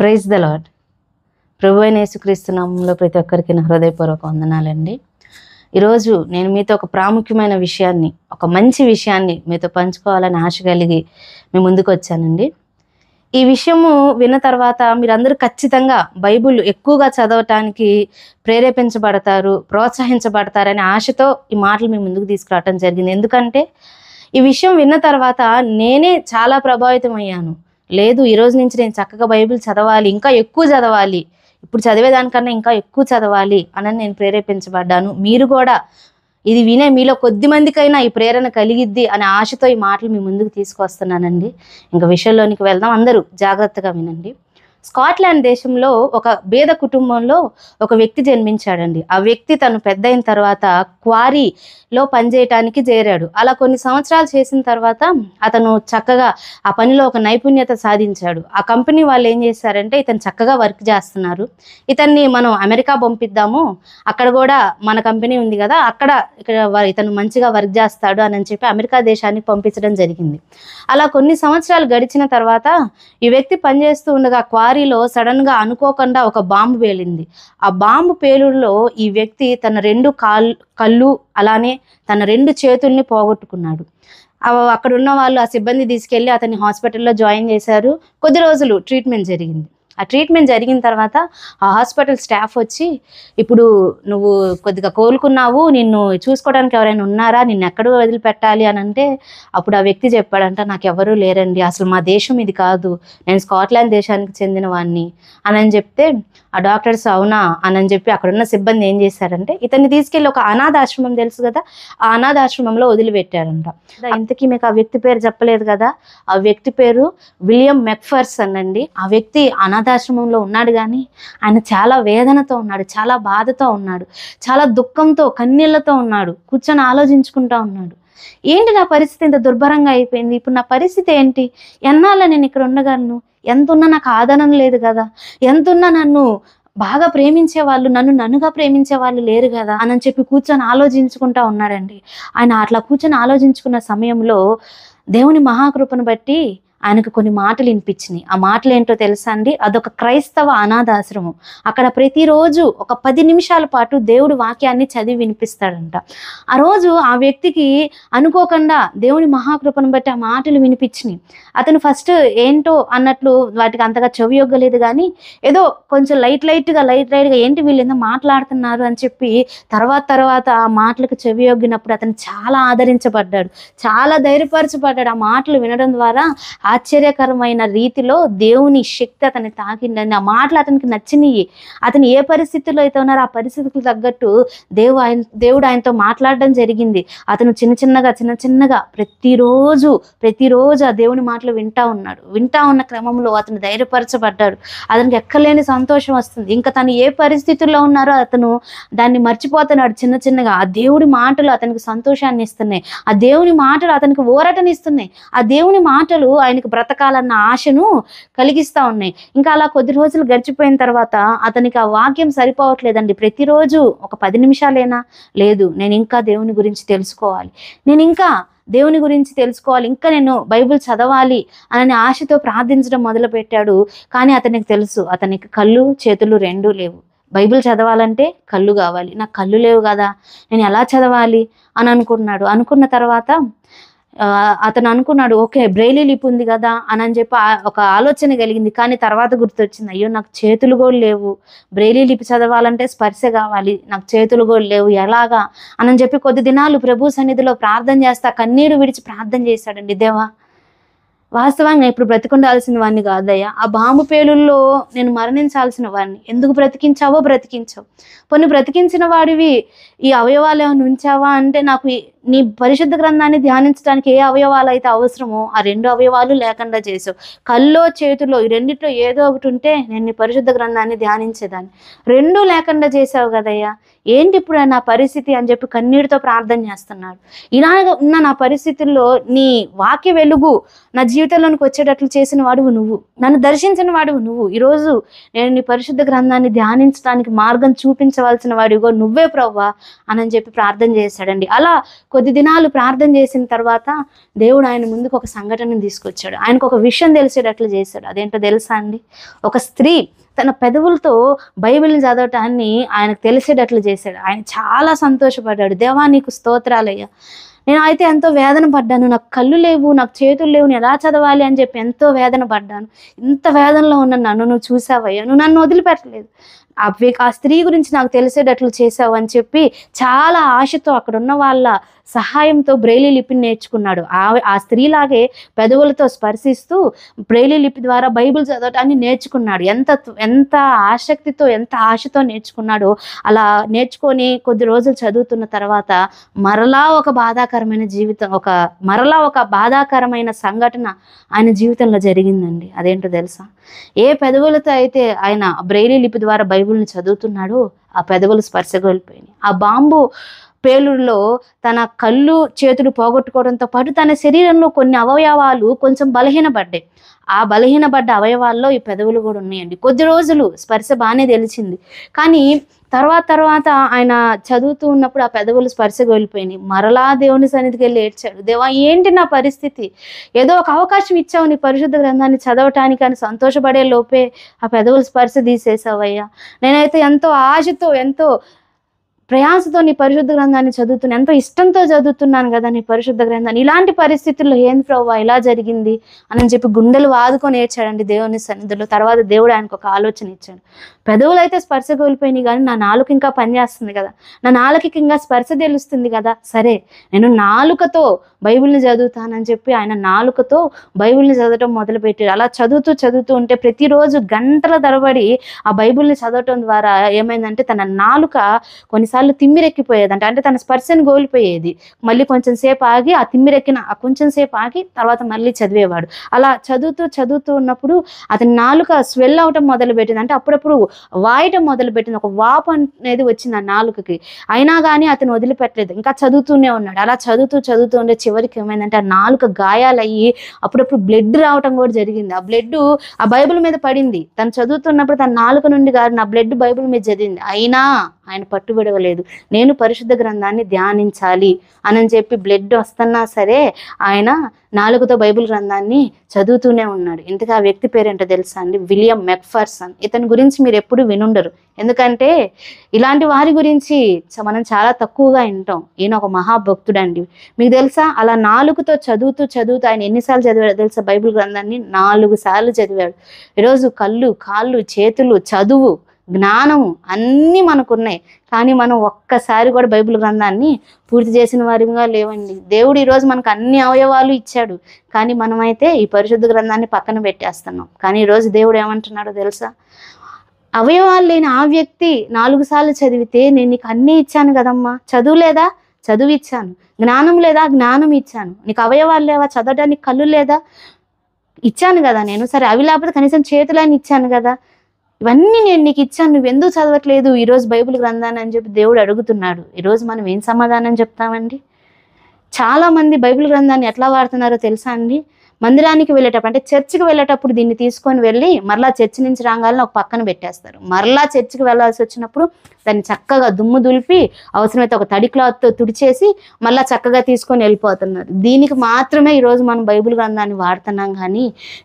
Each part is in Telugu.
ప్రైజ్ ద లాడ్ ప్రభు అయిన యేసుక్రీస్తునామంలో ప్రతి ఒక్కరికి నా హృదయపూర్వక వందనాలండి ఈరోజు నేను మీతో ఒక ప్రాముఖ్యమైన విషయాన్ని ఒక మంచి విషయాన్ని మీతో పంచుకోవాలని ఆశ కలిగి మీ ముందుకు వచ్చానండి ఈ విషయము విన్న తర్వాత మీరందరూ ఖచ్చితంగా బైబుల్ ఎక్కువగా చదవటానికి ప్రేరేపించబడతారు ప్రోత్సహించబడతారనే ఆశతో ఈ మాటలు మీ ముందుకు తీసుకురావటం జరిగింది ఎందుకంటే ఈ విషయం విన్న తర్వాత నేనే చాలా ప్రభావితం అయ్యాను లేదు ఈరోజు నుంచి నేను చక్కగా బైబిల్ చదవాలి ఇంకా ఎక్కువ చదవాలి ఇప్పుడు చదివేదానికన్నా ఇంకా ఎక్కువ చదవాలి అని నేను ప్రేరేపించబడ్డాను మీరు కూడా ఇది వినే మీలో కొద్ది మందికైనా ఈ ప్రేరణ కలిగిద్ది అనే ఆశతో ఈ మాటలు మీ ముందుకు తీసుకొస్తున్నానండి ఇంకా విషయంలోనికి వెళ్దాం అందరూ జాగ్రత్తగా వినండి స్కాట్లాండ్ దేశంలో ఒక బేద కుటుంబంలో ఒక వ్యక్తి జన్మించాడండి ఆ వ్యక్తి తను పెద్ద అయిన తర్వాత క్వారీలో పనిచేయటానికి చేరాడు అలా కొన్ని సంవత్సరాలు చేసిన తర్వాత అతను చక్కగా ఆ పనిలో ఒక నైపుణ్యత సాధించాడు ఆ కంపెనీ వాళ్ళు ఏం చేశారంటే ఇతను చక్కగా వర్క్ చేస్తున్నారు ఇతన్ని మనం అమెరికా పంపిద్దాము అక్కడ కూడా మన కంపెనీ ఉంది కదా అక్కడ ఇక్కడ ఇతను మంచిగా వర్క్ చేస్తాడు అని చెప్పి అమెరికా దేశానికి పంపించడం జరిగింది అలా కొన్ని సంవత్సరాలు గడిచిన తర్వాత ఈ వ్యక్తి పనిచేస్తూ ఉండగా క్వారీ లారీలో గా అనుకోకుండా ఒక బాంబు పేలింది ఆ బాంబు పేలుడులో ఈ వ్యక్తి తన రెండు కాల్ కళ్ళు అలానే తన రెండు చేతుల్ని పోగొట్టుకున్నాడు అక్కడ ఉన్న వాళ్ళు ఆ సిబ్బంది తీసుకెళ్లి అతన్ని హాస్పిటల్లో జాయిన్ చేశారు కొద్ది రోజులు ట్రీట్మెంట్ జరిగింది ఆ ట్రీట్మెంట్ జరిగిన తర్వాత ఆ హాస్పిటల్ స్టాఫ్ వచ్చి ఇప్పుడు నువ్వు కొద్దిగా కోలుకున్నావు నిన్ను చూసుకోవడానికి ఎవరైనా ఉన్నారా నిన్ను ఎక్కడ వదిలిపెట్టాలి అని అంటే అప్పుడు ఆ వ్యక్తి చెప్పాడంట నాకు ఎవరూ లేరండి అసలు మా దేశం ఇది కాదు నేను స్కాట్లాండ్ దేశానికి చెందిన వాడిని అని అని చెప్తే ఆ డాక్టర్స్ అవునా అని చెప్పి అక్కడున్న సిబ్బంది ఏం చేశారంటే ఇతన్ని తీసుకెళ్ళి ఒక అనాథాశ్రమం తెలుసు కదా ఆ అనాథాశ్రమంలో వదిలిపెట్టారంట ఇంతకీ మీకు ఆ వ్యక్తి పేరు చెప్పలేదు కదా ఆ వ్యక్తి పేరు విలియం మెక్ఫర్స్ అండి ఆ వ్యక్తి అనాథాశ్రమంలో ఉన్నాడు కానీ ఆయన చాలా వేదనతో ఉన్నాడు చాలా బాధతో ఉన్నాడు చాలా దుఃఖంతో కన్నీళ్లతో ఉన్నాడు కూర్చొని ఆలోచించుకుంటా ఉన్నాడు ఏంటి నా పరిస్థితి ఇంత దుర్భరంగా అయిపోయింది ఇప్పుడు నా పరిస్థితి ఏంటి ఎన్నాళ్ళ నేను ఇక్కడ ఉండగలను ఎంతున్నా నాకు ఆదరణ లేదు కదా ఎంతున్నా నన్ను బాగా ప్రేమించే వాళ్ళు నన్ను నన్నుగా ప్రేమించే వాళ్ళు లేరు కదా అని చెప్పి కూర్చొని ఆలోచించుకుంటా ఉన్నాడండి ఆయన అట్లా కూర్చొని ఆలోచించుకున్న సమయంలో దేవుని మహాకృపను బట్టి ఆయనకు కొన్ని మాటలు వినిపించినాయి ఆ మాటలు ఏంటో తెలుసా అండి అదొక క్రైస్తవ అనాథాశ్రమం అక్కడ ప్రతిరోజు ఒక పది నిమిషాల పాటు దేవుడు వాక్యాన్ని చదివి వినిపిస్తాడంట ఆ రోజు ఆ వ్యక్తికి అనుకోకుండా దేవుని మహాకృపను బట్టి ఆ మాటలు వినిపించినాయి అతను ఫస్ట్ ఏంటో అన్నట్లు వాటికి అంతగా చెవి యొగ్గలేదు కానీ ఏదో కొంచెం లైట్ లైట్గా లైట్ లైట్గా ఏంటి వీళ్ళు ఏదో మాట్లాడుతున్నారు అని చెప్పి తర్వాత తర్వాత ఆ మాటలకు చెవి యొగ్గినప్పుడు అతను చాలా ఆదరించబడ్డాడు చాలా ధైర్యపరచబడ్డాడు ఆ మాటలు వినడం ద్వారా ఆశ్చర్యకరమైన రీతిలో దేవుని శక్తి అతన్ని తాకిండని ఆ మాటలు అతనికి నచ్చినాయి అతను ఏ పరిస్థితిలో అయితే ఉన్నారో ఆ పరిస్థితికి తగ్గట్టు దేవు ఆయన దేవుడు ఆయనతో మాట్లాడడం జరిగింది అతను చిన్న చిన్నగా చిన్న చిన్నగా ప్రతిరోజు ప్రతిరోజు ఆ దేవుని మాటలు వింటా ఉన్నాడు వింటా ఉన్న క్రమంలో అతను ధైర్యపరచబడ్డాడు అతనికి ఎక్కలేని సంతోషం వస్తుంది ఇంకా తను ఏ పరిస్థితుల్లో ఉన్నారో అతను దాన్ని మర్చిపోతున్నాడు చిన్న చిన్నగా ఆ దేవుడి మాటలు అతనికి సంతోషాన్ని ఇస్తున్నాయి ఆ దేవుని మాటలు అతనికి ఓరటనిస్తున్నాయి ఆ దేవుని మాటలు ఆయన అతనికి బ్రతకాలన్న ఆశను కలిగిస్తూ ఉన్నాయి ఇంకా అలా కొద్ది రోజులు గడిచిపోయిన తర్వాత అతనికి ఆ వాక్యం సరిపోవట్లేదండి ప్రతిరోజు ఒక పది నిమిషాలేనా లేదు నేను ఇంకా దేవుని గురించి తెలుసుకోవాలి నేను ఇంకా దేవుని గురించి తెలుసుకోవాలి ఇంకా నేను బైబిల్ చదవాలి అని ఆశతో ప్రార్థించడం మొదలుపెట్టాడు కానీ అతనికి తెలుసు అతనికి కళ్ళు చేతులు రెండూ లేవు బైబిల్ చదవాలంటే కళ్ళు కావాలి నాకు కళ్ళు లేవు కదా నేను ఎలా చదవాలి అని అనుకున్నాడు అనుకున్న తర్వాత అతను అనుకున్నాడు ఓకే బ్రెయిలీ లిపి ఉంది కదా అని అని చెప్పి ఒక ఆలోచన కలిగింది కానీ తర్వాత గుర్తొచ్చింది అయ్యో నాకు చేతులు కూడా లేవు బ్రెయిలీ లిపి చదవాలంటే స్పర్శ కావాలి నాకు చేతులు కూడా లేవు ఎలాగా అని చెప్పి కొద్ది దినాలు ప్రభు సన్నిధిలో ప్రార్థన చేస్తా కన్నీరు విడిచి ప్రార్థన చేశాడండి దేవా వాస్తవంగా ఇప్పుడు బ్రతికుండాల్సిన వాడిని కాదయ్యా ఆ బాంబు పేలుల్లో నేను మరణించాల్సిన వాడిని ఎందుకు బ్రతికించావో బ్రతికించావు కొన్ని బ్రతికించిన వాడివి ఈ అవయవాలు ఏమైనా ఉంచావా అంటే నాకు నీ పరిశుద్ధ గ్రంథాన్ని ధ్యానించడానికి ఏ అవయవాలు అయితే అవసరమో ఆ రెండు అవయవాలు లేకుండా చేసావు కల్లో చేతుల్లో ఈ రెండిట్లో ఏదో ఒకటి ఉంటే నేను నీ పరిశుద్ధ గ్రంథాన్ని ధ్యానించేదాన్ని రెండూ లేకుండా చేసావు కదయ్యా ఏంటి ఇప్పుడు నా పరిస్థితి అని చెప్పి కన్నీటితో ప్రార్థన చేస్తున్నాడు ఇలా ఉన్న నా పరిస్థితుల్లో నీ వాక్య వెలుగు నా జీవితంలోనికి వచ్చేటట్లు చేసిన వాడువు నువ్వు నన్ను దర్శించిన వాడువు నువ్వు ఈరోజు నేను నీ పరిశుద్ధ గ్రంథాన్ని ధ్యానించడానికి మార్గం చూపించవలసిన వాడిగో నువ్వే ప్రవ్వా అని చెప్పి ప్రార్థన చేశాడండి అలా కొద్ది దినాలు ప్రార్థన చేసిన తర్వాత దేవుడు ఆయన ముందుకు ఒక సంఘటన తీసుకొచ్చాడు ఆయనకు ఒక విషయం తెలిసేటట్లు చేశాడు అదేంటో తెలుసా అండి ఒక స్త్రీ తన పెదవులతో బైబిల్ని చదవటాన్ని ఆయనకు తెలిసేటట్లు చేశాడు ఆయన చాలా సంతోషపడ్డాడు దేవా నీకు స్తోత్రాలయ్యా నేను అయితే ఎంతో వేదన పడ్డాను నాకు కళ్ళు లేవు నాకు చేతులు లేవు నేను ఎలా చదవాలి అని చెప్పి ఎంతో వేదన పడ్డాను ఇంత వేదనలో ఉన్న నన్ను నువ్వు చూసావయ్యా నువ్వు నన్ను వదిలిపెట్టలేదు ఆ స్త్రీ గురించి నాకు తెలిసేటట్లు చేసావు అని చెప్పి చాలా ఆశతో అక్కడ ఉన్న వాళ్ళ సహాయంతో బ్రెయిలీ లిపిని నేర్చుకున్నాడు ఆ ఆ స్త్రీలాగే పెదవులతో స్పర్శిస్తూ బ్రెయిలీ లిపి ద్వారా బైబిల్ చదవటాన్ని నేర్చుకున్నాడు ఎంత ఎంత ఆసక్తితో ఎంత ఆశతో నేర్చుకున్నాడో అలా నేర్చుకొని కొద్ది రోజులు చదువుతున్న తర్వాత మరలా ఒక బాధాకరమైన జీవితం ఒక మరలా ఒక బాధాకరమైన సంఘటన ఆయన జీవితంలో జరిగిందండి అదేంటో తెలుసా ఏ పెదవులతో అయితే ఆయన బ్రెయిలీ లిపి ద్వారా బైబిల్ బైబిల్ని చదువుతున్నాడో ఆ పెదవులు కోల్పోయినాయి ఆ బాంబు పేలుడులో తన కళ్ళు చేతులు పోగొట్టుకోవడంతో పాటు తన శరీరంలో కొన్ని అవయవాలు కొంచెం బలహీనపడ్డాయి ఆ బలహీనపడ్డ అవయవాల్లో ఈ పెదవులు కూడా ఉన్నాయండి కొద్ది రోజులు స్పర్శ బాగానే తెలిసింది కానీ తర్వాత తర్వాత ఆయన చదువుతూ ఉన్నప్పుడు ఆ పెదవులు స్పర్శగా వెళ్ళిపోయినాయి మరలా దేవుని సన్నిధికి వెళ్ళి ఏడ్చాడు దేవా ఏంటి నా పరిస్థితి ఏదో ఒక అవకాశం ఇచ్చావు నీ పరిశుద్ధ గ్రంథాన్ని చదవటానికి అని సంతోషపడే లోపే ఆ పెదవులు స్పర్శ తీసేసావయ్యా నేనైతే ఎంతో ఆశతో ఎంతో ప్రయాసతో నీ పరిశుద్ధ గ్రంథాన్ని చదువుతున్నా ఎంతో ఇష్టంతో చదువుతున్నాను కదా నీ పరిశుద్ధ గ్రంథాన్ని ఇలాంటి పరిస్థితుల్లో ఏంది ప్రవ్వ ఇలా జరిగింది అని చెప్పి గుండెలు వాదుకొని ఏడ్చాడండి దేవుని సన్నిధిలో తర్వాత దేవుడు ఆయనకు ఒక ఆలోచన ఇచ్చాడు పెదవులు అయితే స్పర్శ కోల్పోయినాయి కానీ నా నాలుక ఇంకా పనిచేస్తుంది కదా నా నాలుగుకి ఇంకా స్పర్శ తెలుస్తుంది కదా సరే నేను నాలుకతో బైబిల్ని చదువుతానని చెప్పి ఆయన నాలుకతో బైబిల్ని చదవటం మొదలుపెట్టాడు అలా చదువుతూ చదువుతూ ఉంటే ప్రతిరోజు గంటల తరబడి ఆ బైబిల్ని చదవటం ద్వారా ఏమైందంటే తన నాలుక కొన్నిసార్లు కొన్నిసార్లు తిమ్మిరెక్కిపోయేదంట అంటే తన స్పర్శను కోల్పోయేది మళ్ళీ కొంచెం సేపు ఆగి ఆ తిమ్మిరెక్కిన కొంచెం సేపు ఆగి తర్వాత మళ్ళీ చదివేవాడు అలా చదువుతూ చదువుతూ ఉన్నప్పుడు అతని నాలుక స్వెల్ అవటం పెట్టింది అంటే అప్పుడప్పుడు వాయటం మొదలు పెట్టింది ఒక వాపు అనేది వచ్చింది ఆ నాలుకకి అయినా కానీ అతను వదిలిపెట్టలేదు ఇంకా చదువుతూనే ఉన్నాడు అలా చదువుతూ చదువుతూ ఉండే చివరికి ఏమైందంటే ఆ నాలుక గాయాలయ్యి అప్పుడప్పుడు బ్లడ్ రావటం కూడా జరిగింది ఆ బ్లడ్ ఆ బైబిల్ మీద పడింది తను చదువుతున్నప్పుడు తన నాలుక నుండి నా బ్లడ్ బైబిల్ మీద చదివింది అయినా ఆయన పట్టుబడవలేదు లేదు నేను పరిశుద్ధ గ్రంథాన్ని ధ్యానించాలి అని చెప్పి బ్లడ్ వస్తున్నా సరే ఆయన నాలుగుతో బైబిల్ గ్రంథాన్ని చదువుతూనే ఉన్నాడు ఇంతకీ ఆ వ్యక్తి పేరేంటో తెలుసా అండి విలియం మెక్ఫర్సన్ ఇతని గురించి మీరు ఎప్పుడు వినుండరు ఎందుకంటే ఇలాంటి వారి గురించి మనం చాలా తక్కువగా వింటాం ఈయన ఒక మహాభక్తుడు అండి మీకు తెలుసా అలా నాలుగుతో చదువుతూ చదువుతూ ఆయన ఎన్నిసార్లు చదివాడు తెలుసా బైబిల్ గ్రంథాన్ని నాలుగు సార్లు చదివాడు ఈరోజు కళ్ళు కాళ్ళు చేతులు చదువు జ్ఞానము అన్నీ మనకున్నాయి కానీ మనం ఒక్కసారి కూడా బైబిల్ గ్రంథాన్ని పూర్తి చేసిన వారిగా లేవండి దేవుడు ఈరోజు మనకు అన్ని అవయవాలు ఇచ్చాడు కానీ మనమైతే ఈ పరిశుద్ధ గ్రంథాన్ని పక్కన పెట్టేస్తున్నాం కానీ ఈరోజు దేవుడు ఏమంటున్నాడో తెలుసా అవయవాలు లేని ఆ వ్యక్తి నాలుగు సార్లు చదివితే నేను నీకు అన్నీ ఇచ్చాను కదమ్మా చదువు లేదా చదువు ఇచ్చాను జ్ఞానం లేదా జ్ఞానం ఇచ్చాను నీకు అవయవాలు లేవా చదవడానికి కళ్ళు లేదా ఇచ్చాను కదా నేను సరే అవి లేకపోతే కనీసం చేతులని ఇచ్చాను కదా ఇవన్నీ నేను నీకు ఇచ్చాను నువ్వు ఎందుకు చదవట్లేదు ఈరోజు బైబిల్ గ్రంథాన్ని అని చెప్పి దేవుడు అడుగుతున్నాడు ఈరోజు మనం ఏం సమాధానం చెప్తామండి చాలామంది బైబిల్ గ్రంథాన్ని ఎట్లా వాడుతున్నారో తెలుసా అండి మందిరానికి వెళ్ళేటప్పుడు అంటే చర్చికి వెళ్ళేటప్పుడు దీన్ని తీసుకొని వెళ్ళి మరలా చర్చి నుంచి రాగాలని ఒక పక్కన పెట్టేస్తారు మరలా చర్చికి వెళ్ళాల్సి వచ్చినప్పుడు దాన్ని చక్కగా దుమ్ము దులిపి అవసరమైతే ఒక తడి క్లాత్తో తుడిచేసి మరలా చక్కగా తీసుకొని వెళ్ళిపోతున్నారు దీనికి మాత్రమే ఈరోజు మనం బైబిల్ గ్రంథాన్ని వాడుతున్నాం కానీ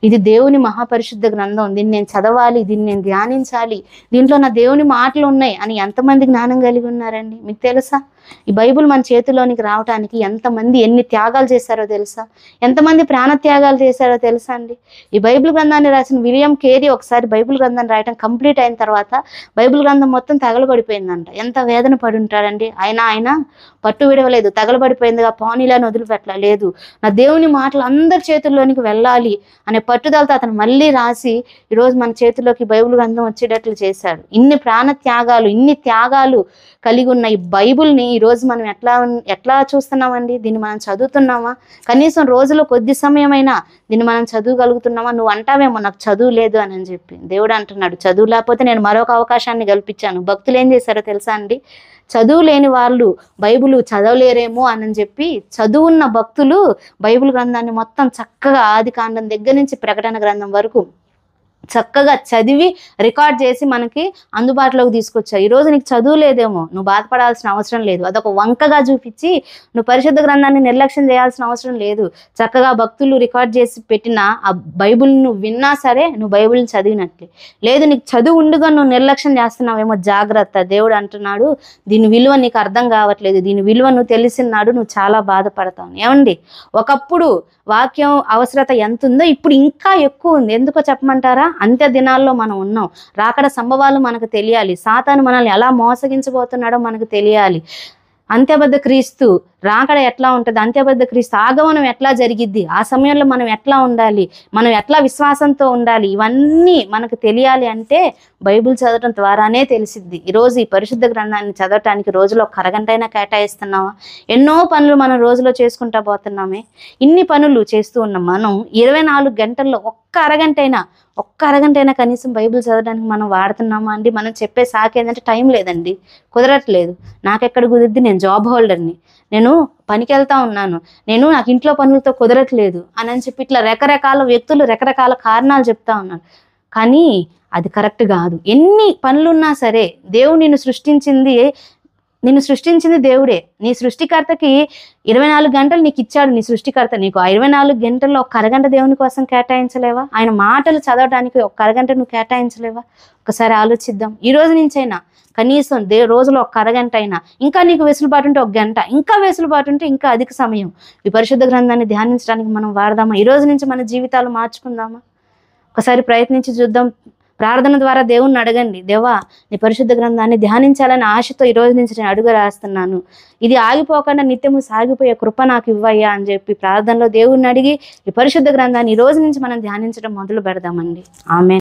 ఇది దేవుని మహాపరిశుద్ధ గ్రంథం దీన్ని నేను చదవాలి దీన్ని నేను ధ్యానించాలి దీంట్లో నా దేవుని మాటలు ఉన్నాయి అని ఎంతమంది జ్ఞానం కలిగి ఉన్నారండి మీకు తెలుసా ఈ బైబుల్ మన చేతిలోనికి రావడానికి ఎంతమంది ఎన్ని త్యాగాలు చేశారో తెలుసా ఎంతమంది ప్రాణ త్యాగాలు చేశారో తెలుసా అండి ఈ బైబిల్ గ్రంథాన్ని రాసిన విలియం కేరీ ఒకసారి బైబిల్ గ్రంథాన్ని రాయటం కంప్లీట్ అయిన తర్వాత బైబిల్ గ్రంథం మొత్తం తగలబడిపోయిందంట ఎంత వేదన పడి ఉంటాడండి ఆయన ఆయన పట్టు విడవలేదు తగలబడిపోయిందిగా పానీలను వదిలిపెట్టలేదు నా దేవుని మాటలు అందరి చేతుల్లోనికి వెళ్ళాలి అనే పట్టుదలతో అతను మళ్ళీ రాసి ఈరోజు మన చేతుల్లోకి బైబిల్ గ్రంథం వచ్చేటట్లు చేశాడు ఇన్ని ప్రాణ త్యాగాలు ఇన్ని త్యాగాలు కలిగి ఉన్న ఈ ఈ ఈరోజు మనం ఎట్లా ఎట్లా చూస్తున్నామండి దీన్ని మనం చదువుతున్నామా కనీసం రోజులో కొద్ది సమయమైన అయినా దీన్ని మనం చదువుగలుగుతున్నామా నువ్వు అంటావేమో నాకు చదువు లేదు అని అని చెప్పి దేవుడు అంటున్నాడు చదువు లేకపోతే నేను మరొక అవకాశాన్ని కల్పించాను భక్తులు ఏం చేశారో తెలుసా అండి చదువు లేని వాళ్ళు బైబుల్ చదవలేరేమో అని చెప్పి చదువున్న భక్తులు బైబిల్ గ్రంథాన్ని మొత్తం చక్కగా ఆది కాండం దగ్గర నుంచి ప్రకటన గ్రంథం వరకు చక్కగా చదివి రికార్డ్ చేసి మనకి అందుబాటులోకి తీసుకొచ్చారు ఈరోజు నీకు చదువు లేదేమో నువ్వు బాధపడాల్సిన అవసరం లేదు అదొక వంకగా చూపించి నువ్వు పరిశుద్ధ గ్రంథాన్ని నిర్లక్ష్యం చేయాల్సిన అవసరం లేదు చక్కగా భక్తులు రికార్డ్ చేసి పెట్టిన ఆ బైబుల్ నువ్వు విన్నా సరే నువ్వు బైబుల్ని చదివినట్లే లేదు నీకు చదువు ఉండుగా నువ్వు నిర్లక్ష్యం చేస్తున్నావేమో జాగ్రత్త దేవుడు అంటున్నాడు దీని విలువ నీకు అర్థం కావట్లేదు దీని విలువ నువ్వు తెలిసినాడు నువ్వు చాలా బాధపడతావు ఏమండి ఒకప్పుడు వాక్యం అవసరత ఎంత ఉందో ఇప్పుడు ఇంకా ఎక్కువ ఉంది ఎందుకో చెప్పమంటారా అంత్య దినాల్లో మనం ఉన్నాం రాకడ సంభవాలు మనకు తెలియాలి సాతాను మనల్ని ఎలా మోసగించబోతున్నాడో మనకు తెలియాలి అంత్యబద్ధ క్రీస్తు రాకడ ఎట్లా ఉంటుంది అంత్యబద్ధ క్రీస్తు ఆగమనం ఎట్లా జరిగిద్ది ఆ సమయంలో మనం ఎట్లా ఉండాలి మనం ఎట్లా విశ్వాసంతో ఉండాలి ఇవన్నీ మనకు తెలియాలి అంటే బైబిల్ చదవటం ద్వారానే తెలిసిద్ది ఈరోజు ఈ పరిశుద్ధ గ్రంథాన్ని చదవటానికి రోజులో ఒక అరగంటైనా కేటాయిస్తున్నావా ఎన్నో పనులు మనం రోజులో చేసుకుంటా పోతున్నామే ఇన్ని పనులు చేస్తూ ఉన్న మనం ఇరవై నాలుగు గంటల్లో ఒక్క అరగంటైనా ఒక్క అరగంటైనా కనీసం బైబిల్ చదవడానికి మనం వాడుతున్నామా అండి మనం చెప్పే సాకేందంటే టైం లేదండి కుదరట్లేదు నాకెక్కడ కుదిరిద్ది నేను జాబ్ హోల్డర్ని నేను పనికి వెళ్తా ఉన్నాను నేను నాకు ఇంట్లో పనులతో కుదరట్లేదు అని అని చెప్పి ఇట్లా రకరకాల వ్యక్తులు రకరకాల కారణాలు చెప్తా ఉన్నారు కానీ అది కరెక్ట్ కాదు ఎన్ని పనులున్నా సరే దేవుడు నిన్ను సృష్టించింది నిన్ను సృష్టించింది దేవుడే నీ సృష్టికర్తకి ఇరవై నాలుగు గంటలు నీకు ఇచ్చాడు నీ సృష్టికర్త నీకు ఆ ఇరవై నాలుగు గంటల్లో ఒక అరగంట దేవుని కోసం కేటాయించలేవా ఆయన మాటలు చదవడానికి ఒక అరగంట నువ్వు కేటాయించలేవా ఒకసారి ఆలోచిద్దాం ఈ రోజు నుంచైనా కనీసం దే రోజులో ఒక అరగంట అయినా ఇంకా నీకు వెసులుబాటు ఉంటే ఒక గంట ఇంకా వెసులుబాటు ఉంటే ఇంకా అధిక సమయం ఈ పరిశుద్ధ గ్రంథాన్ని ధ్యానించడానికి మనం వాడదామా ఈ రోజు నుంచి మన జీవితాలు మార్చుకుందామా ఒకసారి ప్రయత్నించి చూద్దాం ప్రార్థన ద్వారా దేవుణ్ణి అడగండి దేవా నీ పరిశుద్ధ గ్రంథాన్ని ధ్యానించాలని ఆశతో ఈ రోజు నుంచి నేను అడుగు రాస్తున్నాను ఇది ఆగిపోకుండా నిత్యము సాగిపోయే కృప నాకు ఇవ్వయ్యా అని చెప్పి ప్రార్థనలో దేవుణ్ణి అడిగి ఈ పరిశుద్ధ గ్రంథాన్ని ఈ రోజు నుంచి మనం ధ్యానించడం మొదలు పెడదామండి ఆమె